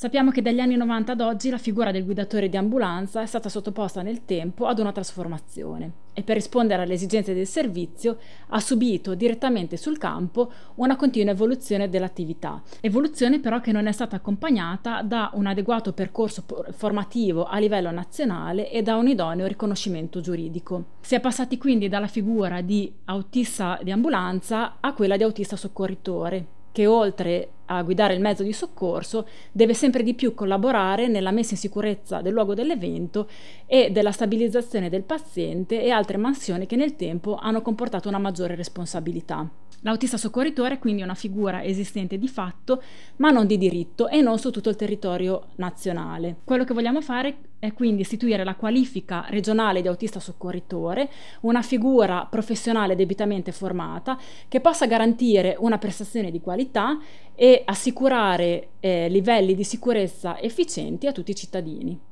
Sappiamo che dagli anni 90 ad oggi la figura del guidatore di ambulanza è stata sottoposta nel tempo ad una trasformazione e per rispondere alle esigenze del servizio ha subito direttamente sul campo una continua evoluzione dell'attività, evoluzione però che non è stata accompagnata da un adeguato percorso formativo a livello nazionale e da un idoneo riconoscimento giuridico. Si è passati quindi dalla figura di autista di ambulanza a quella di autista soccorritore, che oltre a guidare il mezzo di soccorso deve sempre di più collaborare nella messa in sicurezza del luogo dell'evento e della stabilizzazione del paziente e altre mansioni che nel tempo hanno comportato una maggiore responsabilità. L'autista soccorritore è quindi una figura esistente di fatto, ma non di diritto e non su tutto il territorio nazionale. Quello che vogliamo fare è quindi istituire la qualifica regionale di autista soccorritore, una figura professionale debitamente formata che possa garantire una prestazione di qualità e assicurare eh, livelli di sicurezza efficienti a tutti i cittadini.